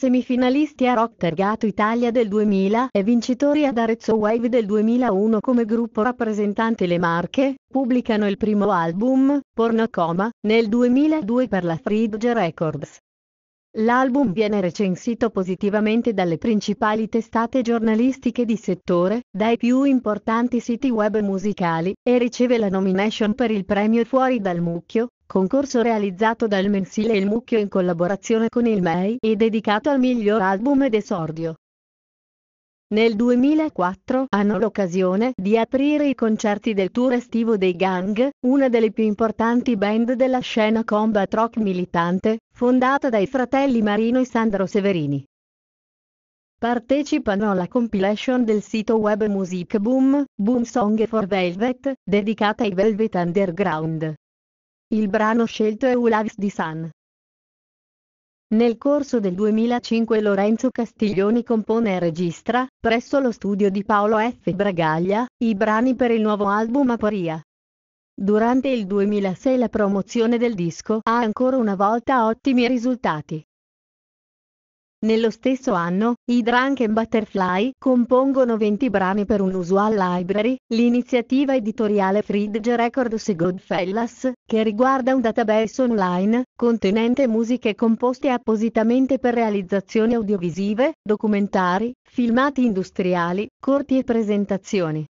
semifinalisti a Rock Italia del 2000 e vincitori ad Arezzo Wave del 2001 come gruppo rappresentante le Marche, pubblicano il primo album, Pornocoma, nel 2002 per la Fridge Records. L'album viene recensito positivamente dalle principali testate giornalistiche di settore, dai più importanti siti web musicali, e riceve la nomination per il premio Fuori dal Mucchio, Concorso realizzato dal mensile Il Mucchio in collaborazione con il MEI e dedicato al miglior album d'esordio. Nel 2004 hanno l'occasione di aprire i concerti del tour estivo dei Gang, una delle più importanti band della scena combat rock militante, fondata dai fratelli Marino e Sandro Severini. Partecipano alla compilation del sito web Music Boom, Boom Song for Velvet, dedicata ai Velvet Underground. Il brano scelto è Ulavis di San. Nel corso del 2005 Lorenzo Castiglioni compone e registra, presso lo studio di Paolo F. Bragaglia, i brani per il nuovo album Aporia. Durante il 2006 la promozione del disco ha ancora una volta ottimi risultati. Nello stesso anno, i Drunk Butterfly compongono 20 brani per un usual library, l'iniziativa editoriale Fridge Records e Godfellas, che riguarda un database online, contenente musiche composte appositamente per realizzazioni audiovisive, documentari, filmati industriali, corti e presentazioni.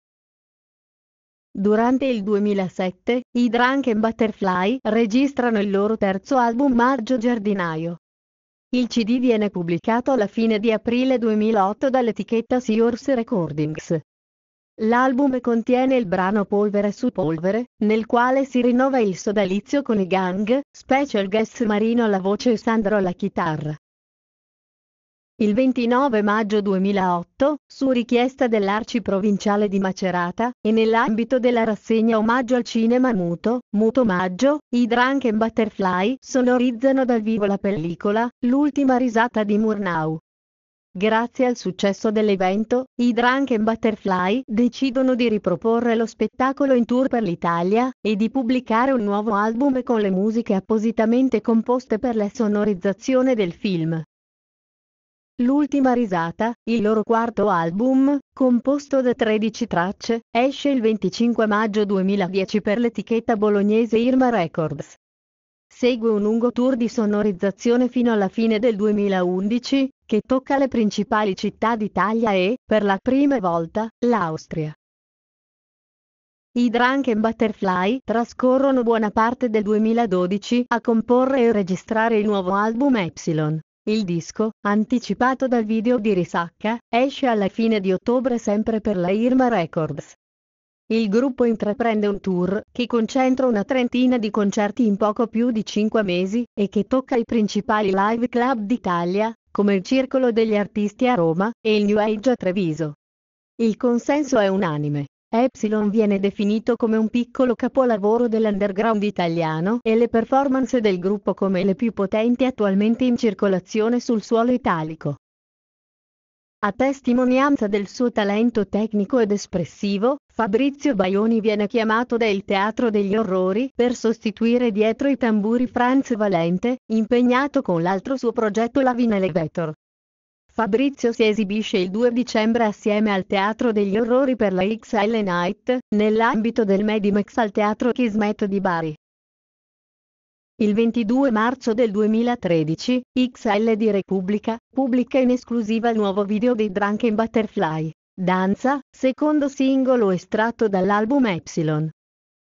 Durante il 2007, i Drunk Butterfly registrano il loro terzo album Maggio Giardinaio. Il CD viene pubblicato alla fine di aprile 2008 dall'etichetta Sears Recordings. L'album contiene il brano Polvere su Polvere, nel quale si rinnova il sodalizio con i gang, special guest Marino alla voce e Sandro alla chitarra. Il 29 maggio 2008, su richiesta dell'Arciprovinciale di Macerata, e nell'ambito della rassegna Omaggio al cinema muto, Muto Maggio, i Drunk and Butterfly sonorizzano dal vivo la pellicola L'ultima risata di Murnau. Grazie al successo dell'evento, i Drunk and Butterfly decidono di riproporre lo spettacolo in tour per l'Italia e di pubblicare un nuovo album con le musiche appositamente composte per la sonorizzazione del film. L'ultima risata, il loro quarto album, composto da 13 tracce, esce il 25 maggio 2010 per l'etichetta bolognese Irma Records. Segue un lungo tour di sonorizzazione fino alla fine del 2011, che tocca le principali città d'Italia e, per la prima volta, l'Austria. I Drunk and Butterfly trascorrono buona parte del 2012 a comporre e registrare il nuovo album Epsilon. Il disco, anticipato dal video di Risacca, esce alla fine di ottobre sempre per la Irma Records. Il gruppo intraprende un tour che concentra una trentina di concerti in poco più di 5 mesi e che tocca i principali live club d'Italia, come il Circolo degli Artisti a Roma e il New Age a Treviso. Il consenso è unanime. Epsilon viene definito come un piccolo capolavoro dell'underground italiano e le performance del gruppo come le più potenti attualmente in circolazione sul suolo italico. A testimonianza del suo talento tecnico ed espressivo, Fabrizio Baioni viene chiamato del Teatro degli Orrori per sostituire dietro i tamburi Franz Valente, impegnato con l'altro suo progetto La Elevator. Fabrizio si esibisce il 2 dicembre assieme al Teatro degli Orrori per la XL Night, nell'ambito del Medimex al Teatro Kismet di Bari. Il 22 marzo del 2013, XL di Repubblica, pubblica in esclusiva il nuovo video di Drunken Butterfly, Danza, secondo singolo estratto dall'album Epsilon.